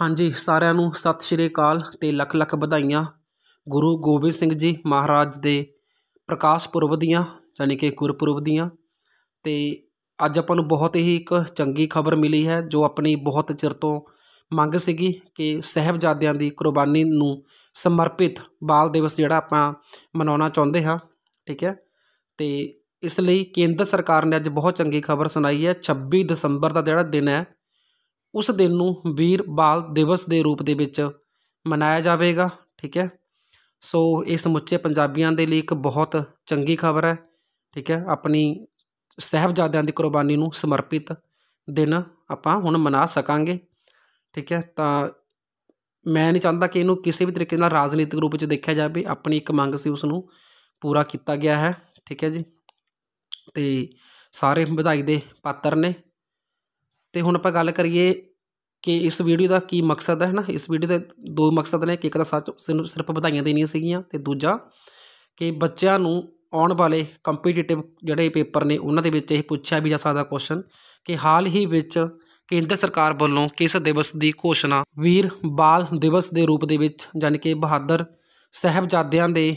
ਹਾਂਜੀ ਸਾਰਿਆਂ ਨੂੰ ਸਤਿ ਸ਼੍ਰੀ ਅਕਾਲ ਤੇ ਲੱਖ ਲੱਖ ਵਧਾਈਆਂ ਗੁਰੂ ਗੋਬਿੰਦ ਸਿੰਘ ਜੀ ਮਹਾਰਾਜ ਦੇ ਪ੍ਰਕਾਸ਼ ਪੁਰਬ ਦੀਆਂ ਯਾਨੀ ਕਿ ਗੁਰਪੁਰਬ ਦੀਆਂ ਤੇ ਅੱਜ ਆਪਾਂ ਨੂੰ ਬਹੁਤ ਹੀ ਇੱਕ ਚੰਗੀ ਖਬਰ ਮਿਲੀ ਹੈ ਜੋ ਆਪਣੀ ਬਹੁਤ ਚਿਰ ਤੋਂ ਮੰਗ ਸੀਗੀ ਕਿ ਸਹਿਬਜ਼ਾਦਿਆਂ ਦੀ ਕੁਰਬਾਨੀ ਨੂੰ ਸਮਰਪਿਤ ਬਾਲ ਦਿਵਸ ਜਿਹੜਾ ਆਪਾਂ ਮਨਾਉਣਾ ਚਾਹੁੰਦੇ ਹਾਂ ਠੀਕ ਹੈ ਤੇ ਇਸ ਲਈ ਕੇਂਦਰ ਸਰਕਾਰ ਨੇ ਅੱਜ ਬਹੁਤ ਚੰਗੀ ਖਬਰ ਸੁਣਾਈ ਹੈ 26 ਦਸੰਬਰ ਦਾ ਜਿਹੜਾ ਦਿਨ ਹੈ ਉਸ ਦਿਨ ਨੂੰ ਵੀਰ ਬਾਲ ਦਿਵਸ ਦੇ ਰੂਪ ਦੇ ਵਿੱਚ ਮਨਾਇਆ ਜਾਵੇਗਾ ਠੀਕ ਹੈ ਸੋ ਇਹ ਸਮੁੱਚੇ ਪੰਜਾਬੀਆਂ ਦੇ ਲਈ ਇੱਕ ਬਹੁਤ ਚੰਗੀ ਖਬਰ ਹੈ ਠੀਕ ਹੈ ਆਪਣੀ ਸਹਿਬਜ਼ਾਦਿਆਂ ਦੀ ਕੁਰਬਾਨੀ ਨੂੰ ਸਮਰਪਿਤ ਦਿਨ ਆਪਾਂ ਹੁਣ ਮਨਾ ਸਕਾਂਗੇ ਠੀਕ ਹੈ ਤਾਂ ਮੈਂ ਨਹੀਂ ਚਾਹੁੰਦਾ ਕਿ ਇਹਨੂੰ ਕਿਸੇ ਵੀ ਤਰੀਕੇ ਨਾਲ ਰਾਜਨੀਤਿਕ ਰੂਪ ਵਿੱਚ ਦੇਖਿਆ ਜਾਵੇ ਆਪਣੀ ਇੱਕ ਮੰਗ ਸੀ ਉਸ ਨੂੰ ਪੂਰਾ ਕੀਤਾ ਗਿਆ ਹੈ ਠੀਕ ਹੈ ਜੀ ਤੇ ਸਾਰੇ ਵਧਾਈ ਦੇ ਪਾਤਰ ਨੇ ਤੇ ਹੁਣ ਆਪਾਂ ਗੱਲ ਕਰੀਏ ਕਿ ਇਸ ਵੀਡੀਓ ਦਾ ਕੀ ਮਕਸਦ ਹੈ ਨਾ ਇਸ ਵੀਡੀਓ ਦੇ ਦੋ ਮਕਸਦ ਨੇ ਕਿ ਇੱਕ ਤਾਂ ਸੱਚ ਸਿਰਫ ਵਧਾਈਆਂ ਦੇਣੀਆਂ ਸੀਗੀਆਂ ਤੇ ਦੂਜਾ ਕਿ ਬੱਚਿਆਂ ਨੂੰ ਆਉਣ ਵਾਲੇ ਕੰਪੀਟੀਟਿਵ ਜਿਹੜੇ ਪੇਪਰ ਨੇ ਉਹਨਾਂ ਦੇ ਵਿੱਚ ਇਹ ਪੁੱਛਿਆ ਵੀ ਜਾ ਸਕਦਾ ਕੁਐਸਚਨ ਕਿ ਹਾਲ ਹੀ ਵਿੱਚ ਕੇਂਦਰ ਸਰਕਾਰ ਵੱਲੋਂ ਕਿਸ ਦਿਵਸ ਦੀ ਘੋਸ਼ਣਾ ਵੀਰ ਬਾਲ ਦਿਵਸ ਦੇ ਰੂਪ ਦੇ ਵਿੱਚ ਯਾਨੀ ਕਿ ਬਹਾਦਰ ਸਹਿਬਜ਼ਾਦਿਆਂ ਦੇ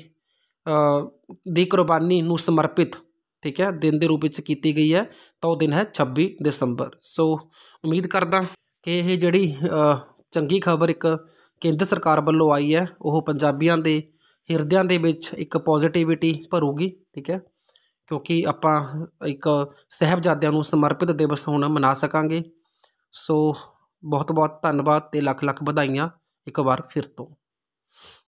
ਦੀ ਕੁਰਬਾਨੀ ਨੂੰ ਸਮਰਪਿਤ ਠੀਕ ਹੈ ਦਿਨ ਦੇ ਰੂਪ ਵਿੱਚ ਕੀਤੀ ਗਈ ਹੈ ਤਾਂ ਉਹ ਦਿਨ ਹੈ 26 ਦਸੰਬਰ ਸੋ ਉਮੀਦ ਕਰਦਾ ਕਿ ਇਹ ਜਿਹੜੀ ਚੰਗੀ ਖਬਰ ਇੱਕ ਕੇਂਦਰ ਸਰਕਾਰ ਵੱਲੋਂ ਆਈ ਹੈ ਉਹ ਪੰਜਾਬੀਆਂ ਦੇ ਹਿਰਦਿਆਂ ਦੇ ਵਿੱਚ ਇੱਕ ਪੋਜ਼ਿਟਿਵਿਟੀ ਭਰੂਗੀ ਠੀਕ ਹੈ ਕਿਉਂਕਿ ਆਪਾਂ ਇੱਕ ਸਹਿਬਜ਼ਾਦਿਆਂ ਨੂੰ ਸਮਰਪਿਤ ਦਿਵਸ ਹੁਣ ਮਨਾ ਸਕਾਂਗੇ ਸੋ ਬਹੁਤ ਬਹੁਤ ਧੰਨਵਾਦ ਤੇ ਲੱਖ ਲੱਖ ਵਧਾਈਆਂ ਇੱਕ ਵਾਰ ਫਿਰ ਤੋਂ